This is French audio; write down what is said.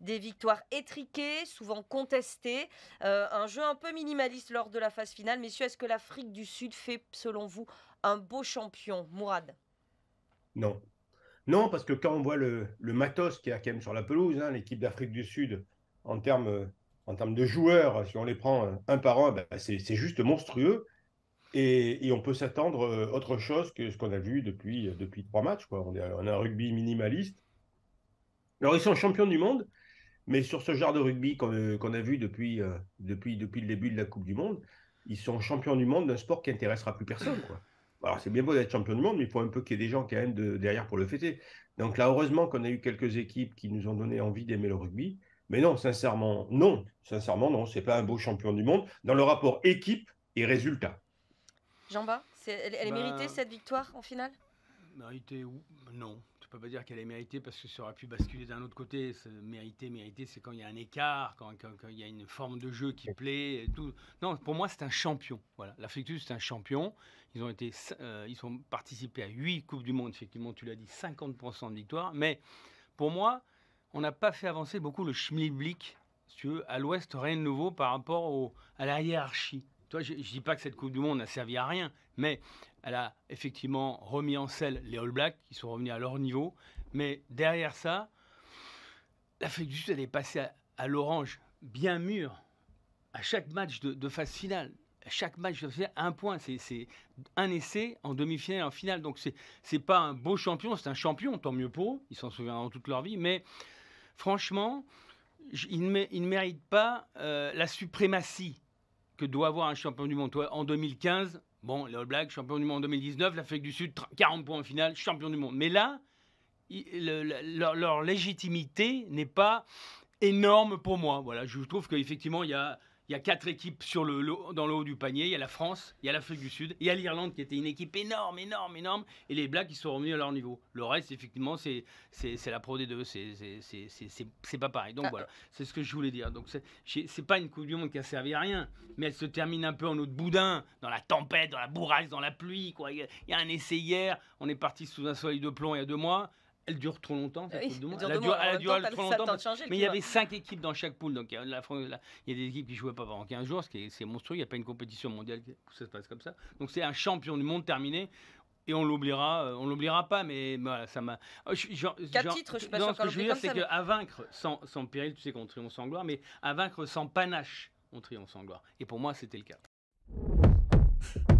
des victoires étriquées, souvent contestées. Euh, un jeu un peu minimaliste lors de la phase finale. Messieurs, est-ce que l'Afrique du Sud fait, selon vous, un beau champion Mourad Non. Non, parce que quand on voit le, matos qui y a quand même sur la pelouse, hein, l'équipe d'Afrique du Sud, en termes, en de joueurs, si on les prend euh, un par un, bah, c'est juste monstrueux. Et, on peut s'attendre euh, autre chose que ce qu'on a vu depuis, depuis trois matchs. Quoi. On, on, a, un rugby minimaliste. Alors, ils sont champions du monde, mais sur ce genre de rugby qu'on euh, a vu depuis, euh, depuis, depuis le début de la Coupe du Monde, ils sont champions du monde d'un sport qui intéressera plus personne. Alors c'est bien beau d'être champion du monde, mais il faut un peu qu'il y ait des gens quand même derrière pour le fêter. Donc là, heureusement qu'on a eu quelques équipes qui nous ont donné envie d'aimer le rugby. Mais non, sincèrement, non. Sincèrement, non, c'est pas un beau champion du monde dans le rapport équipe et résultat. Jamba, elle, elle est bah, méritée cette victoire en finale Méritée, non je peux pas dire qu'elle est méritée parce que ça aurait pu basculer d'un autre côté. Mériter, mériter, c'est quand il y a un écart, quand, quand, il y a une forme de jeu qui plaît. tout. Non, pour moi, c'est un champion. Voilà, l'Afrique c'est un champion. Ils ont été, euh, ils sont participé à huit coupes du monde. Effectivement, tu l'as dit, 50% de victoire. Mais pour moi, on n'a pas fait avancer beaucoup le schmilblick. Si tu à l'Ouest, rien de nouveau par rapport au, à la hiérarchie. Toi, je ne dis pas que cette Coupe du Monde n'a servi à rien, mais elle a effectivement remis en selle les All Blacks, qui sont revenus à leur niveau. Mais derrière ça, l'Afrique du Sud, elle est passée à, l'orange, bien mûre, à chaque match de, phase finale. À chaque match de phase un point. C'est un essai en demi-finale et en finale. Donc, c'est n'est pas un beau champion, c'est un champion, tant mieux pour eux. Ils s'en souviendront toute leur vie. Mais franchement, ils ne, méritent pas euh, la suprématie que doit avoir un champion du monde. en 2015, bon, les All Blacks, champion du monde en 2019, l'Afrique du Sud, 40 points en finale, champion du monde. Mais là, leur, légitimité n'est pas énorme pour moi. Voilà, je trouve qu'effectivement, il y a il y a quatre équipes dans le haut du panier. Il y a la France, il y a l'Afrique du Sud, il y a l'Irlande qui était une équipe énorme, énorme, énorme. Et les Blacks, ils sont revenus à leur niveau. Le reste, effectivement, c'est la pro des deux. C'est pas pareil. Donc ah. voilà, c'est ce que je voulais dire. Donc c'est pas une Coupe du Monde qui a servi à rien, mais elle se termine un peu en eau boudin, dans la tempête, dans la bourrasque, dans la pluie. Quoi. Il y a un essai hier, on est parti sous un soleil de plomb il y a deux mois elle dure trop longtemps, elle, mais il y avait cinq équipes dans chaque poule. Donc euh, il y a des équipes qui jouaient pas pendant 15 jours, c'est monstrueux. Il n'y a pas une compétition mondiale où ça se passe comme ça. Donc c'est un champion du monde terminé. Et on l'oubliera, euh, on l'oubliera pas, mais voilà, ça m'a. Oh, Quatre titres, je Ce que je veux dire, c'est qu'à vaincre sans, sans péril, tu sais qu'on triomphe sans gloire, mais à vaincre sans panache, on triomphe sans gloire. Et pour moi, c'était le cas.